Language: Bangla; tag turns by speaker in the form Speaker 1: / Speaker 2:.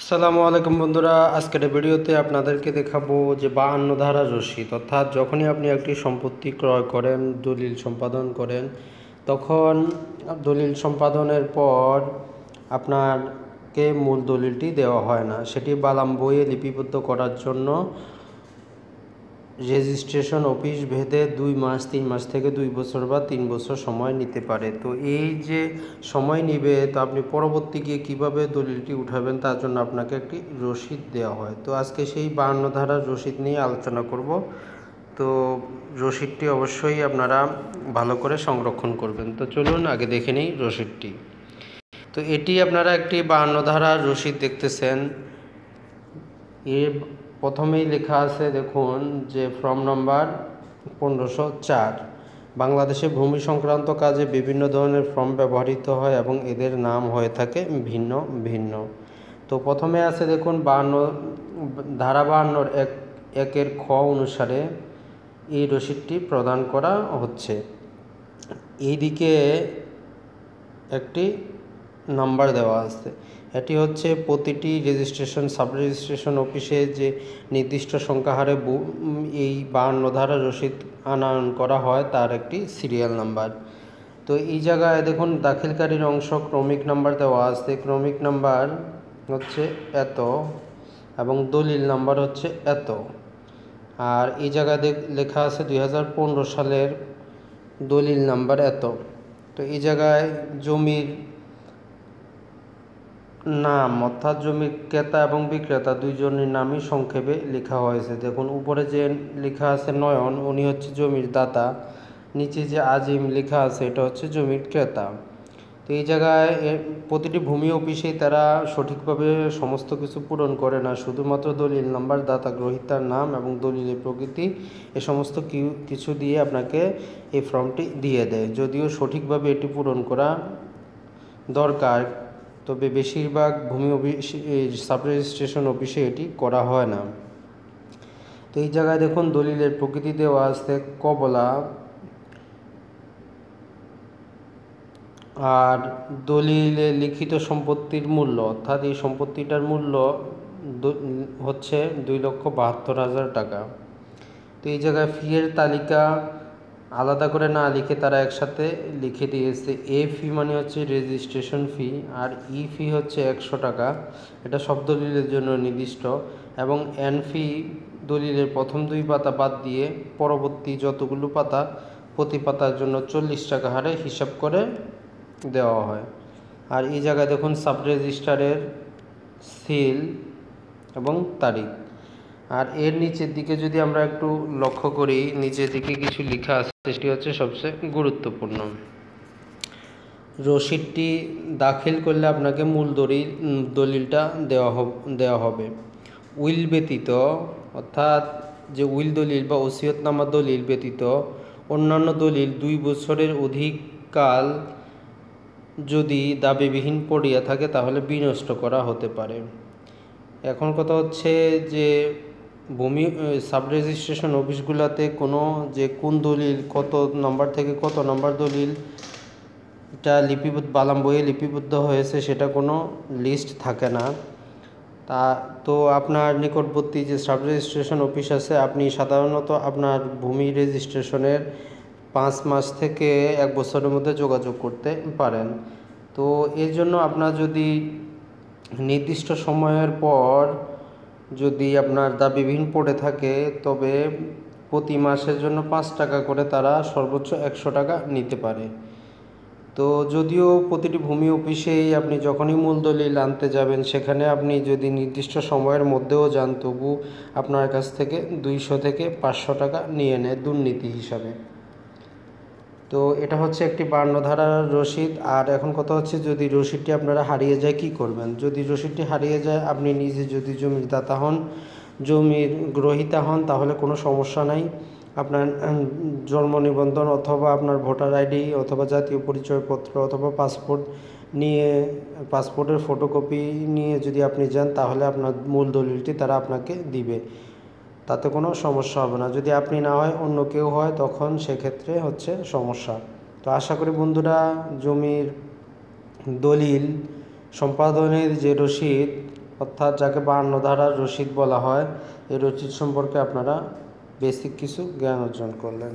Speaker 1: আসসালামু আলাইকুম বন্ধুরা আজকের ভিডিওতে আপনাদেরকে দেখাবো যে বাহান্ন ধারা রসিদ অর্থাৎ যখনই আপনি একটি সম্পত্তি ক্রয় করেন দলিল সম্পাদন করেন তখন দলিল সম্পাদনের পর আপনারকে মূল দলিলটি দেওয়া হয় না সেটি বালাম বইয়ে লিপিবদ্ধ করার জন্য রেজিস্ট্রেশন অফিস ভেদে দুই মাস তিন মাস থেকে দুই বছর বা তিন বছর সময় নিতে পারে তো এই যে সময় নিবে তো আপনি পরবর্তী গিয়ে কীভাবে দলিলটি উঠাবেন তার জন্য আপনাকে একটি রসিদ দেওয়া হয় তো আজকে সেই বাহান্ন ধারার রসিদ নিয়ে আলোচনা করব তো রসিদটি অবশ্যই আপনারা ভালো করে সংরক্ষণ করবেন তো চলুন আগে দেখে নিই রসিদটি তো এটি আপনারা একটি বাহান্ন ধারার রসিদ দেখতেছেন এ প্রথমেই লেখা আছে দেখুন যে ফর্ম নম্বর পনেরোশো চার বাংলাদেশে ভূমি সংক্রান্ত কাজে বিভিন্ন ধরনের ফর্ম ব্যবহৃত হয় এবং এদের নাম হয়ে থাকে ভিন্ন ভিন্ন তো প্রথমে আছে দেখুন বাহান্ন ধারা বাহান্নর এক একের খ অনুসারে এই রসিদটি প্রদান করা হচ্ছে এইদিকে একটি নাম্বার দেওয়া আছে এটি হচ্ছে প্রতিটি রেজিস্ট্রেশন সাব রেজিস্ট্রেশন অফিসে যে নির্দিষ্ট সংখ্যাহারে এই বাহান্ন ধারা রসিদ আনায়ন করা হয় তার একটি সিরিয়াল নাম্বার তো এই জায়গায় দেখুন দাখিলকারীর অংশ ক্রমিক নাম্বার দেওয়া আছে ক্রমিক নাম্বার হচ্ছে এত এবং দলিল নাম্বার হচ্ছে এত আর এই জায়গায় লেখা আছে দুই সালের দলিল নাম্বার এত তো এই জায়গায় জমির নাম অর্থাৎ জমির ক্রেতা এবং বিক্রেতা দুইজনের নামই সংক্ষেপে লেখা হয়েছে দেখুন উপরে যে লেখা আছে নয়ন উনি হচ্ছে জমির দাতা নিচে যে আজিম লেখা আছে এটা হচ্ছে জমির ক্রেতা তো এই জায়গায় প্রতিটি ভূমি অফিসেই তারা সঠিকভাবে সমস্ত কিছু পূরণ করে না শুধুমাত্র দলিল নাম্বার দাতা গ্রহিতার নাম এবং দলিলের প্রকৃতি এ সমস্ত কিছু দিয়ে আপনাকে এই ফর্মটি দিয়ে দেয় যদিও সঠিকভাবে এটি পূরণ করা দরকার তবে বেশিরভাগ ভূমি অফিস সাব রেজিস্ট্রেশন অফিসে এটি করা হয় না তো এই জায়গায় দেখুন দলিলের প্রকৃতি দেওয়া আছে কবলা আর দলিলে লিখিত সম্পত্তির মূল্য অর্থাৎ এই সম্পত্তিটার মূল্য হচ্ছে দুই লক্ষ বাহাত্তর হাজার টাকা তো এই জায়গায় ফিয়ের তালিকা আলাদা করে না লিখে তারা একসাথে লিখে দিয়েছে এ ফি মানে হচ্ছে রেজিস্ট্রেশন ফি আর ই e ফি হচ্ছে একশো টাকা এটা সব দলিলের জন্য নির্দিষ্ট এবং এন ফি দলিলের প্রথম দুই পাতা বাদ দিয়ে পরবর্তী যতগুলো পাতা প্রতি পাতার জন্য চল্লিশ টাকা হারে হিসাব করে দেওয়া হয় আর এই জায়গায় দেখুন সাব রেজিস্টারের সিল এবং তারিখ আর এর নিচের দিকে যদি আমরা একটু লক্ষ্য করি নিচের দিকে কিছু লেখা আছে সেটি হচ্ছে সবচেয়ে গুরুত্বপূর্ণ রসিদটি দাখিল করলে আপনাকে মূল দলিল দলিলটা দেওয়া দেওয়া হবে উইল ব্যতীত অর্থাৎ যে উইল দলিল বা ওসিয়তনামা দলিল ব্যতীত অন্যান্য দলিল দুই বছরের অধিককাল যদি দাবিবিহীন পড়িয়া থাকে তাহলে বিনষ্ট করা হতে পারে এখন কথা হচ্ছে যে ভূমি সাব রেজিস্ট্রেশন অফিসগুলোতে কোনো যে কোন দলিল কত নম্বর থেকে কত নম্বর দলিল এটা লিপিবদ্ধ বালাম বইয়ে লিপিবদ্ধ হয়েছে সেটা কোনো লিস্ট থাকে না তা তো আপনার নিকটবর্তী যে সাব রেজিস্ট্রেশন অফিস আছে আপনি সাধারণত আপনার ভূমি রেজিস্ট্রেশনের পাঁচ মাস থেকে এক বছরের মধ্যে যোগাযোগ করতে পারেন তো এর জন্য আপনার যদি নির্দিষ্ট সময়ের পর যদি আপনার দাবি ভিন পড়ে থাকে তবে প্রতি মাসের জন্য পাঁচ টাকা করে তারা সর্বোচ্চ একশো টাকা নিতে পারে তো যদিও প্রতিটি ভূমি অফিসেই আপনি যখনই মূল দলিল আনতে যাবেন সেখানে আপনি যদি নির্দিষ্ট সময়ের মধ্যেও যান তবু আপনার কাছ থেকে দুইশো থেকে পাঁচশো টাকা নিয়ে নেয় দুর্নীতি হিসাবে তো এটা হচ্ছে একটি বার্ণধারার রসিদ আর এখন কথা হচ্ছে যদি রসিদটি আপনারা হারিয়ে যায় কি করবেন যদি রসিদটি হারিয়ে যায় আপনি নিজে যদি জমির দাতা হন জমির গ্রহিতা হন তাহলে কোনো সমস্যা নাই আপনার জন্ম নিবন্ধন অথবা আপনার ভোটার আইডি অথবা জাতীয় পরিচয়পত্র অথবা পাসপোর্ট নিয়ে পাসপোর্টের ফটোকপি নিয়ে যদি আপনি যান তাহলে আপনার মূল দলিলটি তারা আপনাকে দিবে তাতে কোনো সমস্যা হবে না যদি আপনি না হয় অন্য কেউ হয় তখন সেক্ষেত্রে হচ্ছে সমস্যা তো আশা করি বন্ধুরা জমির দলিল সম্পাদনের যে রসিদ অর্থাৎ যাকে বান্ন ধারার রসিদ বলা হয় এই রসিদ সম্পর্কে আপনারা বেসিক কিছু জ্ঞান অর্জন করলেন